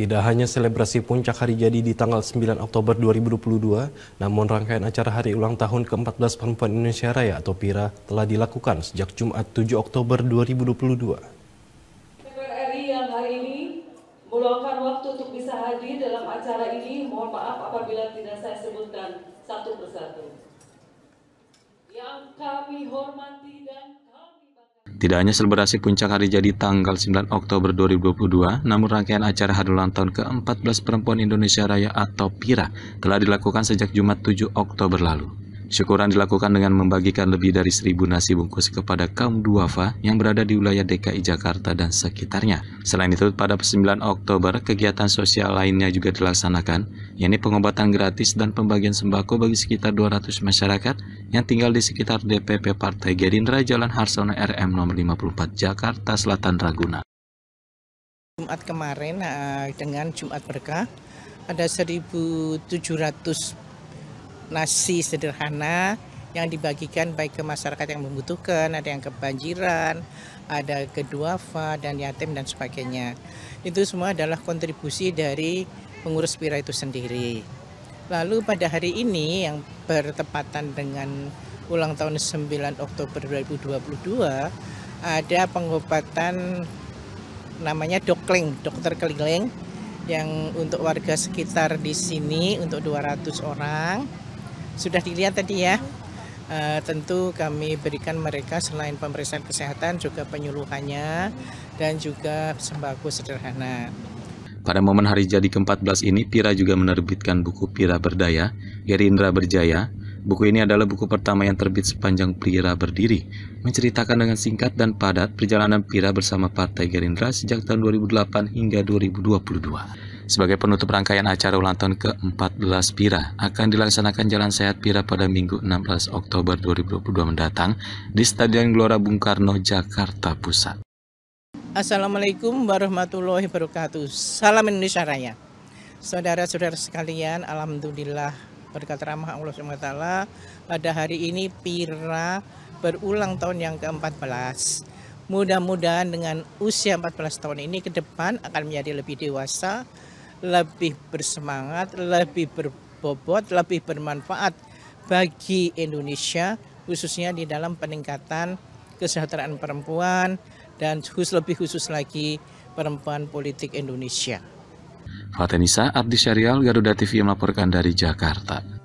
Tidak hanya selebrasi puncak hari jadi di tanggal 9 Oktober 2022, namun rangkaian acara hari ulang tahun ke-14 Perempuan Indonesia Raya atau PIRA telah dilakukan sejak Jumat 7 Oktober 2022. RI yang hari ini meluangkan waktu untuk bisa hadir dalam acara ini, mohon maaf apabila tidak saya sebutkan satu persatu. Yang kami hormati dan tidak hanya selebrasi puncak hari jadi tanggal 9 Oktober 2022, namun rangkaian acara hari ulang tahun ke-14 Perempuan Indonesia Raya atau PIRA telah dilakukan sejak Jumat 7 Oktober lalu. Syukuran dilakukan dengan membagikan lebih dari seribu nasi bungkus kepada kaum duafa yang berada di wilayah DKI Jakarta dan sekitarnya. Selain itu, pada 9 Oktober, kegiatan sosial lainnya juga dilaksanakan, yakni pengobatan gratis dan pembagian sembako bagi sekitar 200 masyarakat yang tinggal di sekitar DPP Partai Gerindra Jalan Harsono RM nomor 54 Jakarta Selatan Ragunan. Jumat kemarin eh, dengan Jumat Berkah ada 1700 nasi sederhana yang dibagikan baik ke masyarakat yang membutuhkan, ada yang kebanjiran, ada keduafa dan yatim dan sebagainya. Itu semua adalah kontribusi dari pengurus Pira itu sendiri. Lalu pada hari ini yang bertepatan dengan ulang tahun 9 Oktober 2022 ada pengobatan namanya dokling, dokter keliling yang untuk warga sekitar di sini untuk 200 orang sudah dilihat tadi ya. Uh, tentu kami berikan mereka selain pemeriksaan kesehatan juga penyuluhannya dan juga sembako sederhana. Pada momen hari jadi ke-14 ini, Pira juga menerbitkan buku Pira Berdaya, Gerindra Berjaya. Buku ini adalah buku pertama yang terbit sepanjang Pira berdiri, menceritakan dengan singkat dan padat perjalanan Pira bersama Partai Gerindra sejak tahun 2008 hingga 2022. Sebagai penutup rangkaian acara ulang tahun ke-14 Pira akan dilaksanakan Jalan Sehat Pira pada Minggu 16 Oktober 2022 mendatang di Stadion Gelora Bung Karno, Jakarta Pusat. Assalamualaikum warahmatullahi wabarakatuh. Salam Indonesia Raya. Saudara-saudara sekalian, Alhamdulillah berkat rahmat Allah SWT pada hari ini Pira berulang tahun yang ke-14. Mudah-mudahan dengan usia 14 tahun ini ke depan akan menjadi lebih dewasa, lebih bersemangat, lebih berbobot, lebih bermanfaat bagi Indonesia khususnya di dalam peningkatan kesejahteraan perempuan dan khusus lebih khusus lagi perempuan politik Indonesia. Fatenisa Abdi Syarial Garuda TV melaporkan dari Jakarta.